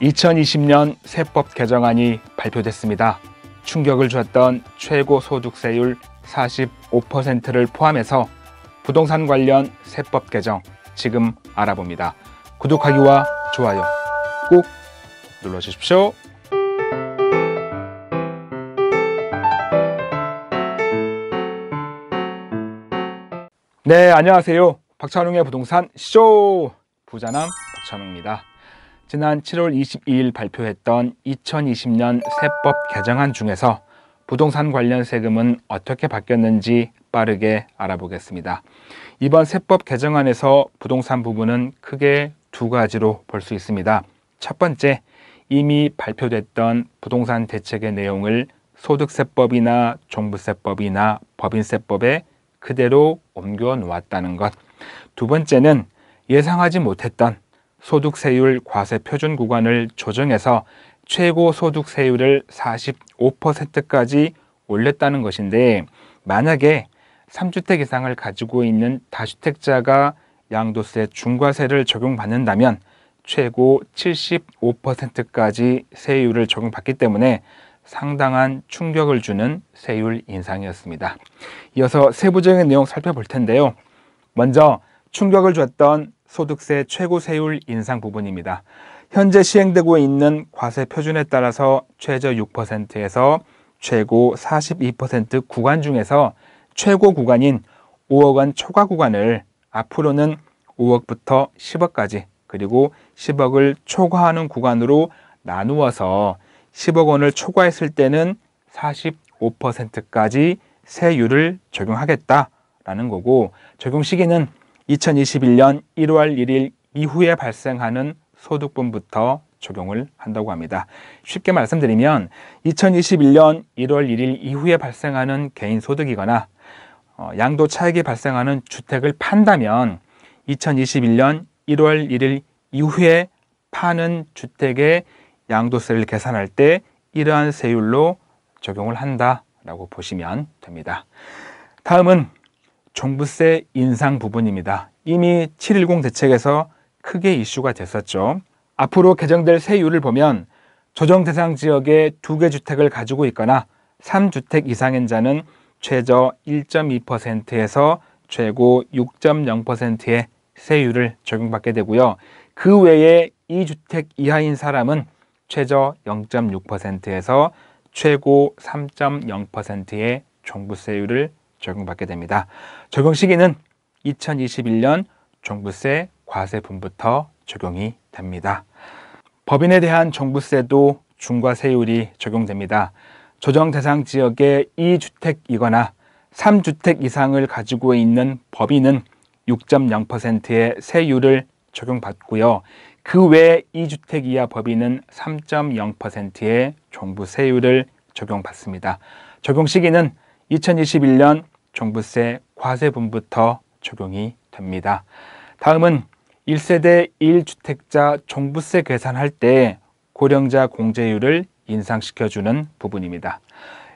2020년 세법 개정안이 발표됐습니다. 충격을 주었던 최고 소득세율 45%를 포함해서 부동산 관련 세법 개정 지금 알아봅니다. 구독하기와 좋아요 꼭 눌러주십시오. 네, 안녕하세요. 박찬웅의 부동산 쇼! 부자남 박찬웅입니다. 지난 7월 22일 발표했던 2020년 세법 개정안 중에서 부동산 관련 세금은 어떻게 바뀌었는지 빠르게 알아보겠습니다. 이번 세법 개정안에서 부동산 부분은 크게 두 가지로 볼 수 있습니다. 첫 번째, 이미 발표됐던 부동산 대책의 내용을 소득세법이나 종부세법이나 법인세법에 그대로 옮겨 놓았다는 것. 두 번째는 예상하지 못했던 소득세율 과세 표준 구간을 조정해서 최고 소득세율을 45%까지 올렸다는 것인데 만약에 3주택 이상을 가지고 있는 다주택자가 양도세 중과세를 적용받는다면 최고 75%까지 세율을 적용받기 때문에 상당한 충격을 주는 세율 인상이었습니다. 이어서 세부적인 내용 살펴볼 텐데요. 먼저 충격을 줬던 소득세 최고세율 인상 부분입니다. 현재 시행되고 있는 과세 표준에 따라서 최저 6%에서 최고 42% 구간 중에서 최고 구간인 5억 원 초과 구간을 앞으로는 5억부터 10억까지 그리고 10억을 초과하는 구간으로 나누어서 10억 원을 초과했을 때는 45%까지 세율을 적용하겠다라는 거고 적용 시기는 2021년 1월 1일 이후에 발생하는 소득분부터 적용을 한다고 합니다. 쉽게 말씀드리면 2021년 1월 1일 이후에 발생하는 개인 소득이거나 어, 양도 차익이 발생하는 주택을 판다면 2021년 1월 1일 이후에 파는 주택의 양도세를 계산할 때 이러한 세율로 적용을 한다라고 보시면 됩니다. 다음은 종부세 인상 부분입니다. 이미 710 대책에서 크게 이슈가 됐었죠. 앞으로 개정될 세율을 보면 조정 대상 지역에 두 개 주택을 가지고 있거나 3주택 이상인 자는 최저 1.2%에서 최고 6.0%의 세율을 적용받게 되고요. 그 외에 2주택 이하인 사람은 최저 0.6%에서 최고 3.0%의 종부세율을 적용받게 됩니다. 적용 시기는 2021년 종부세 과세분부터 적용이 됩니다. 법인에 대한 종부세도 중과세율이 적용됩니다. 조정 대상 지역의 2주택이거나 3주택 이상을 가지고 있는 법인은 6.0%의 세율을 적용받고요. 그 외 2주택 이하 법인은 3.0%의 종부세율을 적용받습니다. 적용 시기는 2021년 종부세 과세분부터 적용이 됩니다. 다음은 1세대 1주택자 종부세 계산할 때 고령자 공제율을 인상시켜주는 부분입니다.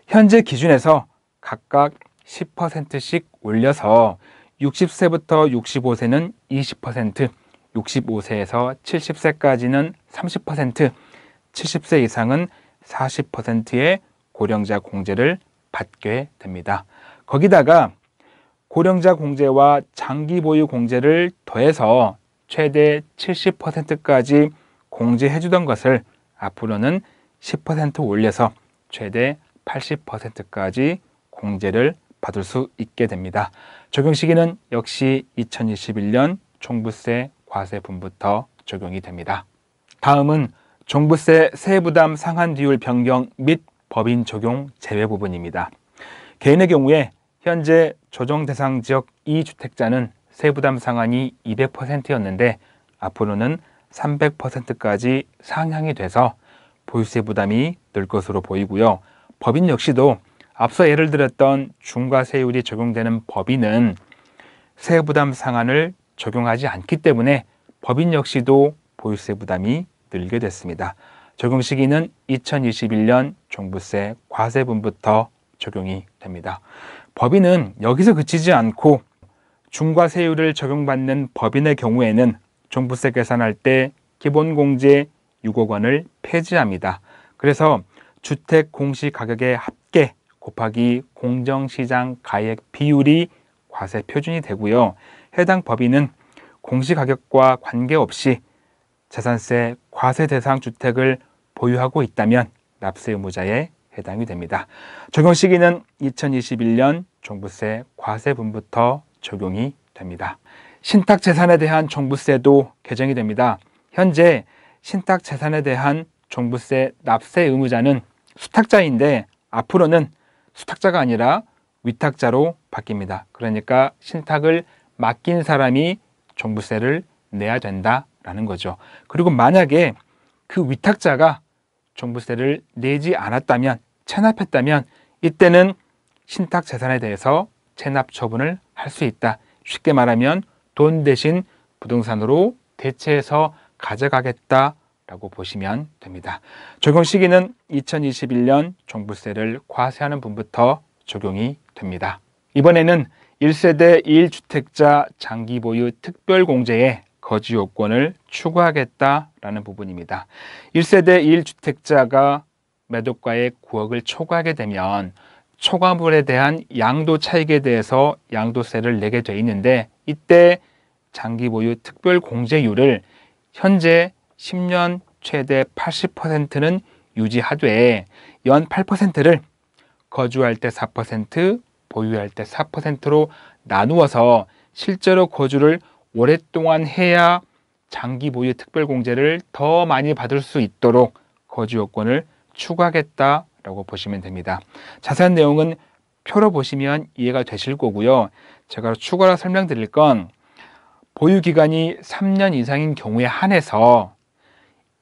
현재 기준에서 각각 10%씩 올려서 60세부터 65세는 20%, 65세에서 70세까지는 30%, 70세 이상은 40%의 고령자 공제를 받게 됩니다. 거기다가 고령자 공제와 장기 보유 공제를 더해서 최대 70%까지 공제해 주던 것을 앞으로는 10% 올려서 최대 80%까지 공제를 받을 수 있게 됩니다. 적용 시기는 역시 2021년 종부세 과세분부터 적용이 됩니다. 다음은 종부세 세부담 상한 비율 변경 및 법인 적용 제외 부분입니다. 개인의 경우에 현재 조정 대상 지역 이주택자는 세부담 상한이 200%였는데 앞으로는 300%까지 상향이 돼서 보유세 부담이 늘 것으로 보이고요. 법인 역시도 앞서 예를 들었던 중과세율이 적용되는 법인은 세부담 상한을 적용하지 않기 때문에 법인 역시도 보유세 부담이 늘게 됐습니다. 적용 시기는 2021년 종부세 과세분부터 적용이 됩니다. 법인은 여기서 그치지 않고 중과세율을 적용받는 법인의 경우에는 종부세 계산할 때 기본공제 6억 원을 폐지합니다. 그래서 주택 공시가격의 합계 곱하기 공정시장 가액 비율이 과세 표준이 되고요. 해당 법인은 공시가격과 관계없이 재산세 과세 대상 주택을 보유하고 있다면 납세 의무자의 해당이 됩니다. 적용 시기는 2021년 종부세 과세분부터 적용이 됩니다. 신탁 재산에 대한 종부세도 개정이 됩니다. 현재 신탁 재산에 대한 종부세 납세 의무자는 수탁자인데 앞으로는 수탁자가 아니라 위탁자로 바뀝니다. 그러니까 신탁을 맡긴 사람이 종부세를 내야 된다라는 거죠. 그리고 만약에 그 위탁자가 종부세를 내지 않았다면 체납했다면 이때는 신탁 재산에 대해서 체납 처분을 할 수 있다. 쉽게 말하면 돈 대신 부동산으로 대체해서 가져가겠다라고 보시면 됩니다. 적용 시기는 2021년 종부세를 과세하는 분부터 적용이 됩니다. 이번에는 1세대 1주택자 장기 보유 특별공제에 거주 요건을 추구하겠다라는 부분입니다. 1세대 1주택자가 매도가의 9억을 초과하게 되면 초과물에 대한 양도 차익에 대해서 양도세를 내게 돼 있는데 이때 장기 보유 특별 공제율을 현재 10년 최대 80%는 유지하되 연 8%를 거주할 때 4%, 보유할 때 4%로 나누어서 실제로 거주를 오랫동안 해야 장기 보유 특별공제를 더 많이 받을 수 있도록 거주 요건을 추가하겠다라고 보시면 됩니다. 자세한 내용은 표로 보시면 이해가 되실 거고요. 제가 추가로 설명드릴 건 보유 기간이 3년 이상인 경우에 한해서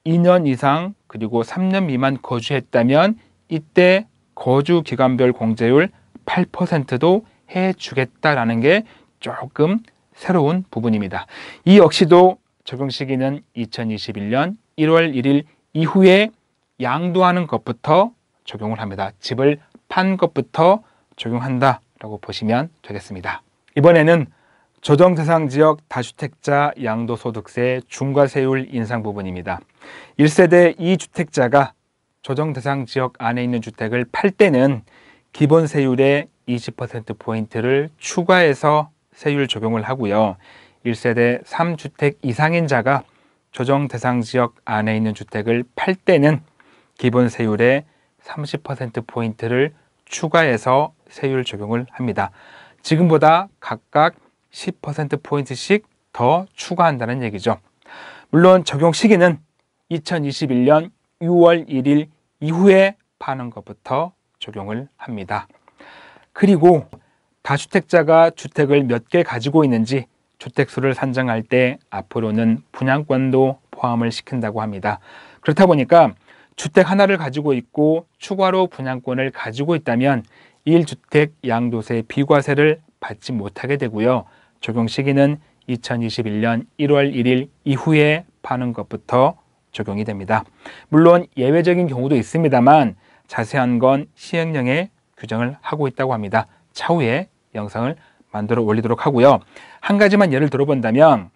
2년 이상 그리고 3년 미만 거주했다면 이때 거주 기간별 공제율 8%도 해주겠다라는 게 조금 새로운 부분입니다. 이 역시도 적용 시기는 2021년 1월 1일 이후에 양도하는 것부터 적용을 합니다. 집을 판 것부터 적용한다라고 보시면 되겠습니다. 이번에는 조정 대상 지역 다주택자 양도소득세 중과세율 인상 부분입니다. 1세대 2주택자가 조정 대상 지역 안에 있는 주택을 팔 때는 기본 세율의 20%포인트를 추가해서 세율 적용을 하고요. 1세대 3주택 이상인 자가 조정 대상 지역 안에 있는 주택을 팔 때는 기본 세율의 30%포인트를 추가해서 세율 적용을 합니다. 지금보다 각각 10%포인트씩 더 추가한다는 얘기죠. 물론 적용 시기는 2021년 6월 1일 이후에 파는 것부터 적용을 합니다. 그리고 다주택자가 주택을 몇 개 가지고 있는지 주택수를 산정할 때 앞으로는 분양권도 포함을 시킨다고 합니다. 그렇다 보니까 주택 하나를 가지고 있고 추가로 분양권을 가지고 있다면 1주택 양도세 비과세를 받지 못하게 되고요. 적용 시기는 2021년 1월 1일 이후에 파는 것부터 적용이 됩니다. 물론 예외적인 경우도 있습니다만 자세한 건 시행령에 규정을 하고 있다고 합니다. 차후에 영상을 만들어 올리도록 하고요. 한 가지만 예를 들어본다면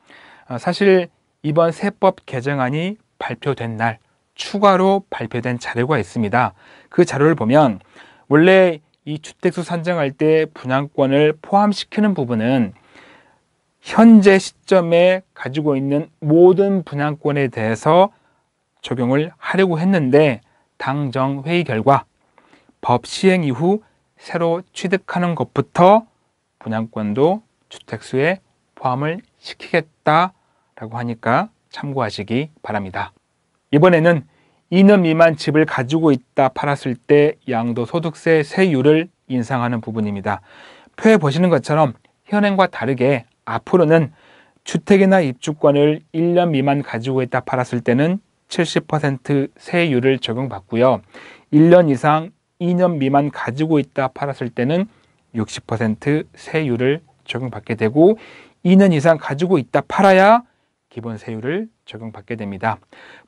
어, 사실 이번 세법 개정안이 발표된 날 추가로 발표된 자료가 있습니다. 그 자료를 보면 원래 이 주택수 산정할 때 분양권을 포함시키는 부분은 현재 시점에 가지고 있는 모든 분양권에 대해서 적용을 하려고 했는데 당정 회의 결과 법 시행 이후 새로 취득하는 것부터 분양권도 주택수에 포함을 시키겠다라고 하니까 참고하시기 바랍니다. 이번에는 2년 미만 집을 가지고 있다 팔았을 때 양도소득세 세율을 인상하는 부분입니다. 표에 보시는 것처럼 현행과 다르게 앞으로는 주택이나 입주권을 1년 미만 가지고 있다 팔았을 때는 70% 세율을 적용받고요. 1년 이상 2년 미만 가지고 있다 팔았을 때는 60% 세율을 적용받게 되고 2년 이상 가지고 있다 팔아야 기본 세율을 적용받게 됩니다.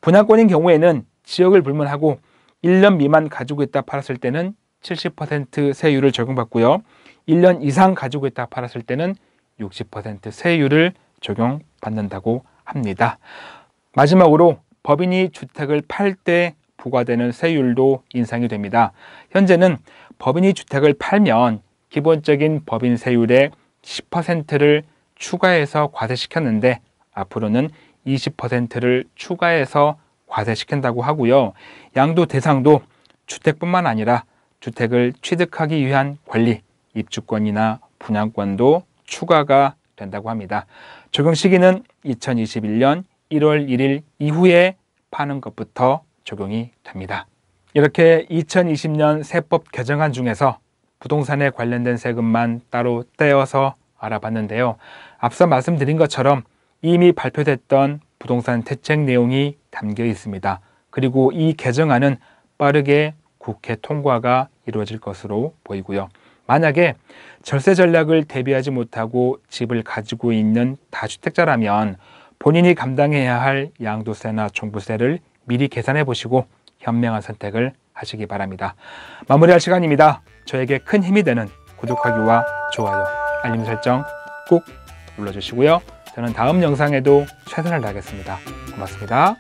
분양권인 경우에는 지역을 불문하고 1년 미만 가지고 있다 팔았을 때는 70% 세율을 적용받고요. 1년 이상 가지고 있다 팔았을 때는 60% 세율을 적용받는다고 합니다. 마지막으로 법인이 주택을 팔때 부과되는 세율도 인상이 됩니다. 현재는 법인이 주택을 팔면 기본적인 법인 세율의 10%를 추가해서 과세시켰는데 앞으로는 20%를 추가해서 과세시킨다고 하고요. 양도 대상도 주택뿐만 아니라 주택을 취득하기 위한 권리, 입주권이나 분양권도 추가가 된다고 합니다. 적용 시기는 2021년 1월 1일 이후에 파는 것부터 적용이 됩니다. 이렇게 2020년 세법 개정안 중에서 부동산에 관련된 세금만 따로 떼어서 알아봤는데요. 앞서 말씀드린 것처럼 이미 발표됐던 부동산 대책 내용이 담겨 있습니다. 그리고 이 개정안은 빠르게 국회 통과가 이루어질 것으로 보이고요. 만약에 절세 전략을 대비하지 못하고 집을 가지고 있는 다주택자라면 본인이 감당해야 할 양도세나 종부세를 미리 계산해 보시고 현명한 선택을 하시기 바랍니다. 마무리할 시간입니다. 저에게 큰 힘이 되는 구독하기와 좋아요, 알림 설정 꼭 눌러주시고요. 저는 다음 영상에도 최선을 다하겠습니다. 고맙습니다.